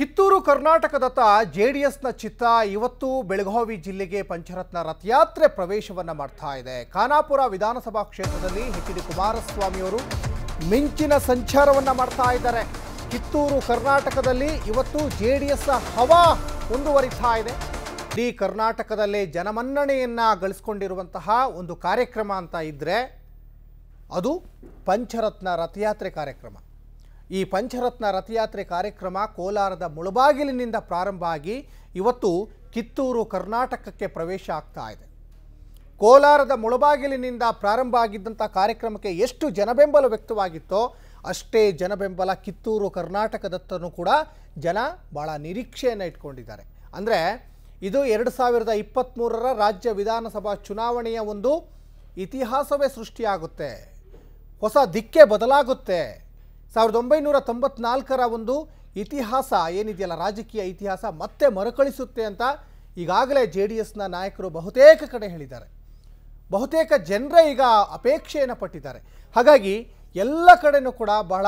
Kittur ಕರ್ನಾಟಕದತ್ತ J D ಎಸ್ನ ಚಿತ್ತ ಇವತ್ತು ಬೆಳಗಾವಿ ಜಿಲ್ಲೆಗೆ ಪಂಚರತ್ನ ರಥಯಾತ್ರೆ ಪ್ರವೇಶವನ್ನು ಮಾಡ್ತಾ ಇದೆ ಖಾನಾಪುರ ವಿಧಾನಸಭಾ ಕ್ಷೇತ್ರದಲ್ಲಿ ಎಚ್ ಡಿ ಕುಮಾರಸ್ವಾಮಿಯವರು ಮಿಂಚಿನ ಸಂಚಾರವನ್ನು ಮಾಡ್ತಾ ಇದ್ದಾರೆ ಕಿತ್ತೂರು ಕರ್ನಾಟಕದಲ್ಲಿ ಇವತ್ತು ಜೆ ಡಿ ಎಸ್ನ ಹವಾ ಮುಂದುವರಿತಾ ಇದೆ ಇಡೀ ಕರ್ನಾಟಕದಲ್ಲಿ ಜನಮನ್ನಣೆಯನ್ನು ಗಳಿಸ್ಕೊಂಡಿರುವಂತಹ ಒಂದು ಕಾರ್ಯಕ್ರಮ ಅಂತ ಇದ್ದರೆ ಅದು ಪಂಚರತ್ನ ರಥಯಾತ್ರೆ ಕಾರ್ಯಕ್ರಮ ಈ ಪಂಚರತ್ನ ರಥಯಾತ್ರೆ ಕಾರ್ಯಕ್ರಮ ಕೋಲಾರದ ಮುಳಬಾಗಿಲಿನಿಂದ ಪ್ರಾರಂಭ ಆಗಿ ಇವತ್ತು ಕಿತ್ತೂರು ಕರ್ನಾಟಕಕ್ಕೆ ಪ್ರವೇಶ ಆಗ್ತಾ ಇದೆ ಕೋಲಾರದ ಮುಳಬಾಗಿಲಿನಿಂದ ಪ್ರಾರಂಭ ಆಗಿದ್ದಂಥ ಕಾರ್ಯಕ್ರಮಕ್ಕೆ ಎಷ್ಟು ಜನಬೆಂಬಲ ವ್ಯಕ್ತವಾಗಿತ್ತೋ ಅಷ್ಟೇ ಜನಬೆಂಬಲ ಕಿತ್ತೂರು ಕರ್ನಾಟಕದತ್ತನೂ ಕೂಡ ಜನ ಭಾಳ ನಿರೀಕ್ಷೆಯನ್ನು ಇಟ್ಕೊಂಡಿದ್ದಾರೆ ಅಂದರೆ ಇದು ಎರಡು ಸಾವಿರದ ಇಪ್ಪತ್ತ್ಮೂರರ ರಾಜ್ಯ ವಿಧಾನಸಭಾ ಚುನಾವಣೆಯ ಒಂದು ಇತಿಹಾಸವೇ ಸೃಷ್ಟಿಯಾಗುತ್ತೆ ಹೊಸ ದಿಕ್ಕೆ ಬದಲಾಗುತ್ತೆ ಸಾವಿರದ ಒಂಬೈನೂರ ತೊಂಬತ್ನಾಲ್ಕರ ಒಂದು ಇತಿಹಾಸ ಏನಿದೆಯಲ್ಲ ರಾಜಕೀಯ ಇತಿಹಾಸ ಮತ್ತೆ ಮರುಕಳಿಸುತ್ತೆ ಅಂತ ಈಗಾಗಲೇ ಜೆ ಡಿ ಎಸ್ನ ನಾಯಕರು ಬಹುತೇಕ ಕಡೆ ಹೇಳಿದ್ದಾರೆ ಬಹುತೇಕ ಜನರ ಈಗ ಅಪೇಕ್ಷೆಯನ್ನು ಪಟ್ಟಿದ್ದಾರೆ ಹಾಗಾಗಿ ಎಲ್ಲ ಕಡೆಯೂ ಕೂಡ ಬಹಳ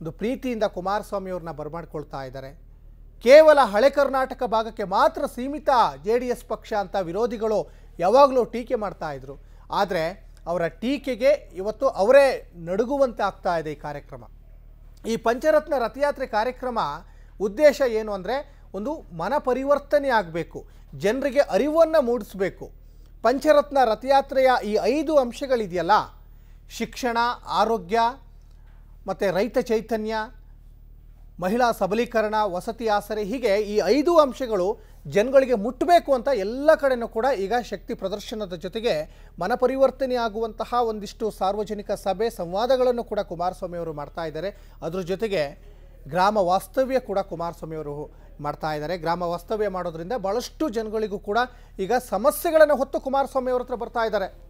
ಒಂದು ಪ್ರೀತಿಯಿಂದ ಕುಮಾರಸ್ವಾಮಿಯವ್ರನ್ನ ಬರಮಾಡ್ಕೊಳ್ತಾ ಇದ್ದಾರೆ ಕೇವಲ ಹಳೆ ಕರ್ನಾಟಕ ಭಾಗಕ್ಕೆ ಮಾತ್ರ ಸೀಮಿತ ಜೆ ಡಿ ಎಸ್ ಪಕ್ಷ ಅಂತ ವಿರೋಧಿಗಳು ಯಾವಾಗಲೂ ಟೀಕೆ ಮಾಡ್ತಾ ಇದ್ರು ಆದರೆ ಅವರ ಟೀಕೆಗೆ ಇವತ್ತು ಅವರೇ ನಡುಗುವಂತೆ ಆಗ್ತಾ ಇದೆ ಈ ಕಾರ್ಯಕ್ರಮ ಈ ಪಂಚರತ್ನ ರಥಯಾತ್ರೆ ಕಾರ್ಯಕ್ರಮ ಉದ್ದೇಶ ಏನು ಅಂದರೆ ಒಂದು ಮನ ಪರಿವರ್ತನೆ ಆಗಬೇಕು ಜನರಿಗೆ ಅರಿವನ್ನು ಮೂಡಿಸಬೇಕು ಪಂಚರತ್ನ ರಥಯಾತ್ರೆಯ ಈ ಐದು ಅಂಶಗಳಿದೆಯಲ್ಲ ಶಿಕ್ಷಣ ಆರೋಗ್ಯ ಮತ್ತು ರೈತ ಚೈತನ್ಯ ಮಹಿಳಾ ಸಬಲೀಕರಣ ವಸತಿ ಆಸರೆ ಹೀಗೆ ಈ ಐದು ಅಂಶಗಳು ಜನಗಳಿಗೆ ಮುಟ್ಟಬೇಕು ಅಂತ ಎಲ್ಲ ಕಡೆಯೂ ಕೂಡ ಈಗ ಶಕ್ತಿ ಪ್ರದರ್ಶನದ ಜೊತೆಗೆ ಆಗುವಂತಹ ಒಂದಿಷ್ಟು ಸಾರ್ವಜನಿಕ ಸಭೆ ಸಂವಾದಗಳನ್ನು ಕೂಡ ಕುಮಾರಸ್ವಾಮಿ ಅವರು ಮಾಡ್ತಾ ಇದ್ದಾರೆ ಅದ್ರ ಜೊತೆಗೆ ಗ್ರಾಮ ವಾಸ್ತವ್ಯ ಕೂಡ ಕುಮಾರಸ್ವಾಮಿ ಅವರು ಮಾಡ್ತಾ ಇದ್ದಾರೆ ಗ್ರಾಮ ವಾಸ್ತವ್ಯ ಮಾಡೋದ್ರಿಂದ ಭಾಳಷ್ಟು ಜನಗಳಿಗೂ ಕೂಡ ಈಗ ಸಮಸ್ಯೆಗಳನ್ನು ಹೊತ್ತು ಕುಮಾರಸ್ವಾಮಿ ಅವರ ಹತ್ರ ಬರ್ತಾ ಇದ್ದಾರೆ